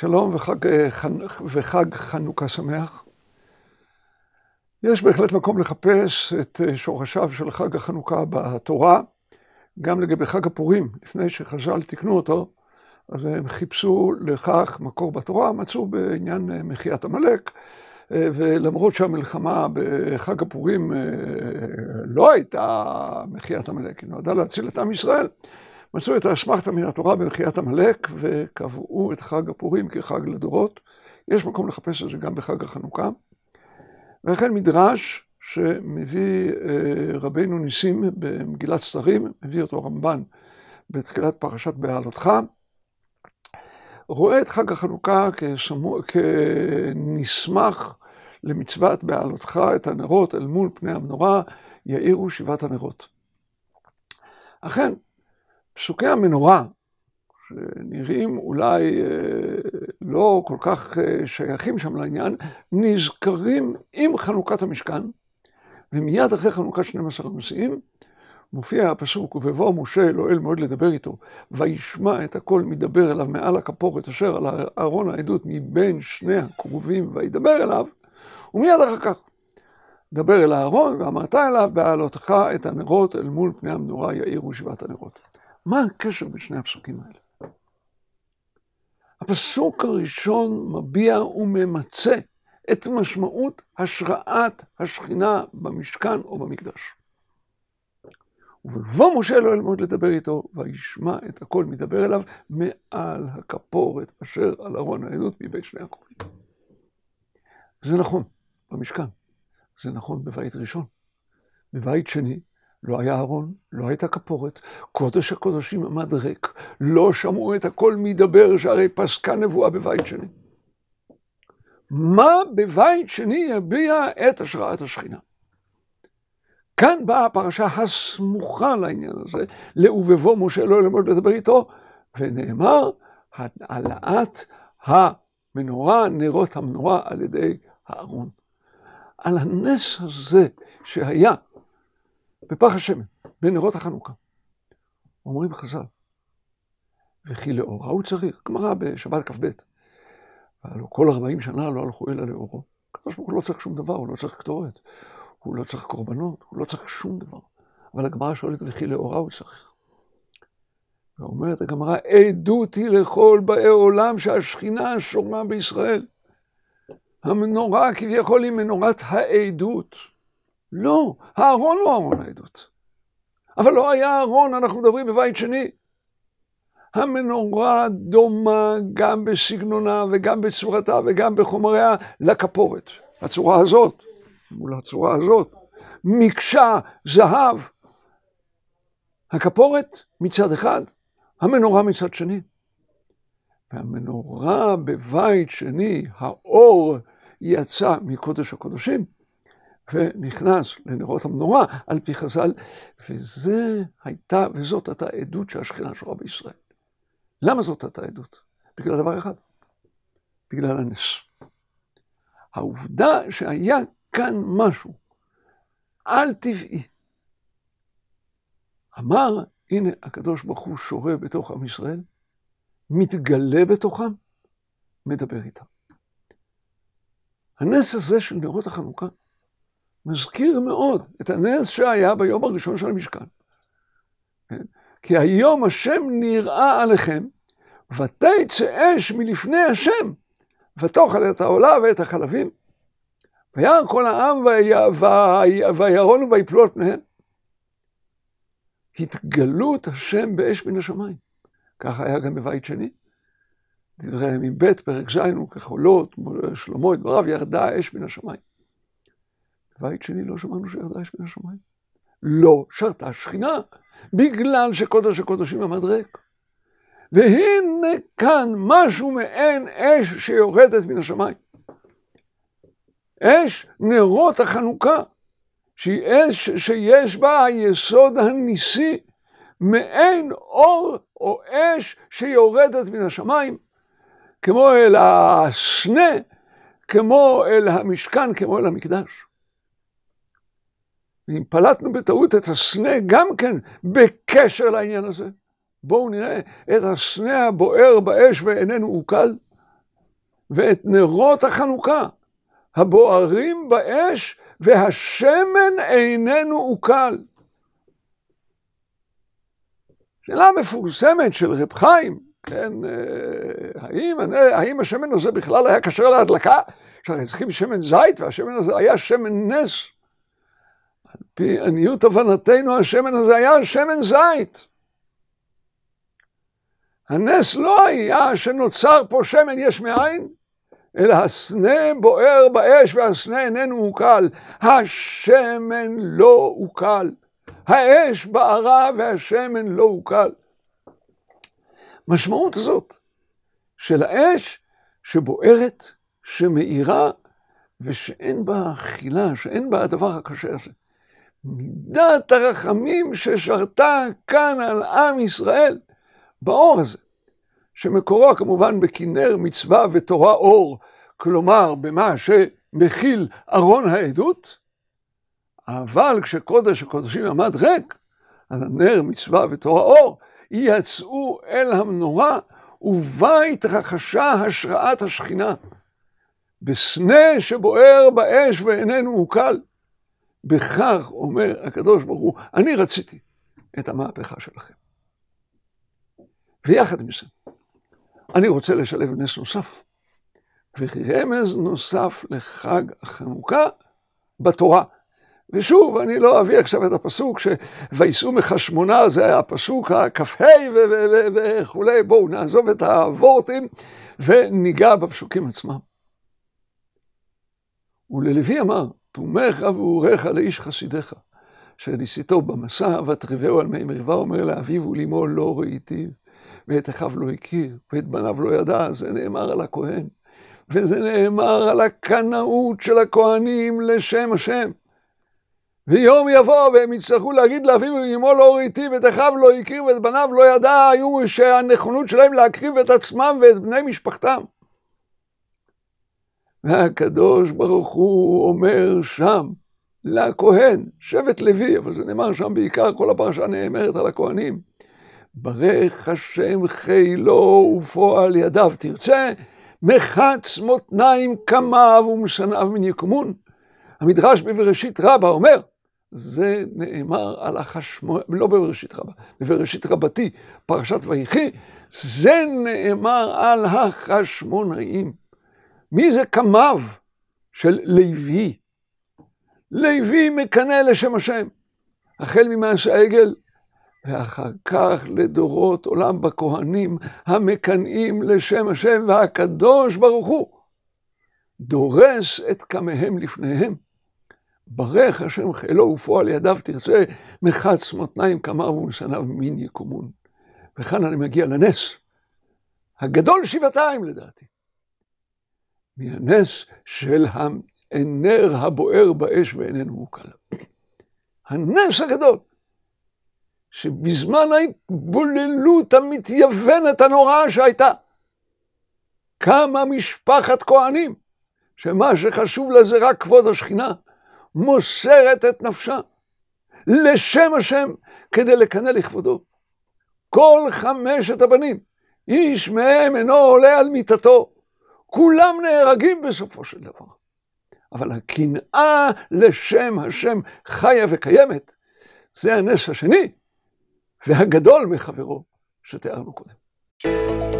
שלום וחג, אה, וחג חנוכה שמח. יש בהחלט מקום לחפש את אה, שורשיו של חג החנוכה בתורה, גם לגבי חג הפורים, לפני שחז"ל תיקנו אותו, אז הם חיפשו לכך מקור בתורה, מצאו בעניין אה, מחיית עמלק, ולמרות שהמלחמה בחג הפורים לא הייתה מחיית עמלק, היא נועדה להציל את עם ישראל. מצאו את האסמכתא מן התורה במחיית עמלק וקבעו את חג הפורים כחג לדורות. יש מקום לחפש את זה גם בחג החנוכה. וכן מדרש שמביא אה, רבינו ניסים במגילת סתרים, מביא אותו רמב"ן בתחילת פרשת בעלותך, רואה את חג החנוכה כסמו, כנסמך למצוות בעלותך את הנרות אל מול פני המנורה, יאירו שבעת הנרות. אכן, פסוקי המנורה, שנראים אולי אה, לא כל כך אה, שייכים שם לעניין, נזכרים עם חנוכת המשכן, ומיד אחרי חנוכת 12 הנשיאים, מופיע הפסוק, ובבוא משה אלוהל מאוד לדבר איתו, וישמע את הקול מדבר אליו מעל הכפורת אשר על ארון העדות מבין שני הכרובים וידבר אליו, ומיד אחר כך דבר אל אהרון ואמרת אליו, בעלותך את הנרות אל מול פני המנורה יאירו שבעת הנרות. מה הקשר בשני הפסוקים האלה? הפסוק הראשון מביע וממצה את משמעות השראת השכינה במשכן או במקדש. ובבוא משה לא ילמוד לדבר איתו, וישמע את הכל מדבר אליו מעל הכפורת אשר על ארון העדות מבית שני הכהנים. זה נכון במשכן, זה נכון בבית ראשון. בבית שני לא היה ארון, לא הייתה כפורת, קודש הקודשים עמד ריק, לא שמעו את הקול מדבר שהרי פסקה נבואה בבית שני. מה בבית שני הביע את השראת השכינה? כאן באה הפרשה הסמוכה לעניין הזה, לעובבו משה לא ללמוד לדבר איתו, ונאמר, העלאת המנורה, נרות המנורה על ידי הארון. על הנס הזה שהיה בפח השמן, בנרות החנוכה. אומרים חז"ל, וכי לאורה הוא צריך, גמרא בשבת כ"ב. והלוא כל 40 שנה לא הלכו אלא לאורו. הקדוש ברוך הוא לא צריך שום דבר, הוא לא צריך קטורת, הוא לא צריך קורבנות, הוא לא צריך שום דבר. אבל הגמרא שואלת, וכי לאורה הוא צריך. ואומרת הגמרא, עדות היא לכל באי עולם שהשכינה שורה בישראל. המנורה כביכול היא מנורת העדות. לא, הארון הוא לא ארון העדות. אבל לא היה ארון, אנחנו מדברים בבית שני. המנורה דומה גם בסגנונה וגם בצורתה וגם בחומריה לכפורת. הצורה הזאת, מול הצורה הזאת. מקשה זהב. הכפורת מצד אחד, המנורה מצד שני. והמנורה בבית שני, האור, יצא מקודש הקודשים. ונכנס לנרות המנורה על פי חז"ל, וזה הייתה, וזאת הייתה עדות שהשכינה שורה בישראל. למה זאת הייתה עדות? בגלל דבר אחד, בגלל הנס. העובדה שהיה כאן משהו על טבעי. אמר, הנה הקדוש ברוך הוא שורה בתוך עם ישראל, מתגלה בתוכם, מדבר איתם. הנס הזה של נרות החנוכה מזכיר מאוד את הנס שהיה ביום הראשון של המשכן. כן? כי היום השם נראה עליכם, ותצא אש מלפני השם, ותאכל את העולה ואת החלבים. וירא כל העם וירון ויפלו על פניהם. התגלות השם באש מן השמיים. ככה היה גם בבית שני. דברי הימים ב', פרק ז', וכחולות, שלמה את דבריו, ירדה האש מן השמיים. בית שני לא שמענו שירדה אש מן השמיים. לא שרתה שכינה, בגלל שקודש הקודשים עמד ריק. והנה כאן משהו מעין אש שיורדת מן השמיים. אש נרות החנוכה, שהיא אש שיש בה היסוד הניסי, מעין אור או אש שיורדת מן השמיים, כמו אל הסנה, כמו אל המשכן, כמו אל המקדש. אם פלטנו בטעות את הסנה גם כן בקשר לעניין הזה. בואו נראה את הסנה הבוער באש ואיננו עוקל, ואת נרות החנוכה הבוערים באש והשמן איננו עוקל. שאלה מפורסמת של רב חיים, כן, אה, האם, האם השמן הזה בכלל היה כשר להדלקה? שהרי צריכים שמן זית והשמן הזה היה שמן נס. פי עניות הבנתנו השמן הזה היה שמן זית. הנס לא היה שנוצר פה שמן יש מאין, אלא הסנה בוער באש והסנה איננו עוקל. השמן לא עוקל. האש בערה והשמן לא עוקל. משמעות הזאת של האש שבוערת, שמאירה, ושאין בה אכילה, שאין בה הדבר הקשה הזה. מידת הרחמים ששרתה כאן על עם ישראל באור הזה, שמקורו כמובן בכנר מצווה ותורה אור, כלומר במה שמכיל ארון העדות, אבל כשקודש הקודשים עמד ריק, אז הנר מצווה ותורה אור יצאו אל המנורה ובה התרחשה השראת השכינה. בסנה שבוער באש ואיננו מוקל. בכך אומר הקדוש ברוך הוא, אני רציתי את המהפכה שלכם. ויחד עם זה, אני רוצה לשלב נס נוסף, וכרמז נוסף לחג החנוכה בתורה. ושוב, אני לא אביא עכשיו את הפסוק ש"וייסעו מחשמונה" זה היה הפסוק הכ"ה וכולי, בואו נעזוב את הוורטים וניגע בפסוקים עצמם. וללוי אמר, תומך אבוריך לאיש חסידך, שניסיתו במסע, ותריבהו על מי מריבה, אומר לאביו ולאמו לא ראיתיו, ואת אחיו לא הכיר, ואת בניו לא ידע, זה נאמר על הכהן, וזה נאמר על הקנאות של הכהנים לשם השם. ויום יבוא והם יצטרכו להגיד לאביו ולאמו לא ראיתיו, ואת אחיו לא הכיר, ואת בניו לא ידע, היו שהנכונות שלהם להקריב את עצמם ואת בני משפחתם. והקדוש ברוך הוא אומר שם לכהן, שבט לוי, אבל זה נאמר שם בעיקר, כל הפרשה נאמרת על הכהנים. ברך השם חילו ופועל ידיו תרצה, מחץ מותניים קמיו ומשנאיו מן יקומון. המדרש בבראשית רבה אומר, זה נאמר על החשמונאים, לא בבראשית רבה, בבראשית רבתי, פרשת ויחי, זה נאמר על החשמונאים. מי זה קמיו של לוי? לוי מקנא לשם השם, החל ממעש העגל, ואחר כך לדורות עולם בכהנים המקנאים לשם השם והקדוש ברוך הוא, דורס את קמיהם לפניהם. ברך השם חילו ופועל ידיו תרצה, מחץ מותניים קמיו ומשנאיו מין יקומון. וכאן אני מגיע לנס, הגדול שבעתיים לדעתי. מהנס של הנר הבוער באש ואיננו מוקל. הנס הגדול, שבזמן ההתבוללות המתייוונת הנוראה שהייתה, קמה משפחת כהנים, שמה שחשוב לה זה רק כבוד השכינה, מוסרת את נפשה לשם השם כדי לקנא לכבודו. כל חמשת הבנים, איש מהם אינו עולה על מיטתו כולם נהרגים בסופו של דבר. אבל הקנאה לשם השם חיה וקיימת, זה הנס השני והגדול מחברו שתיארנו קודם. thank you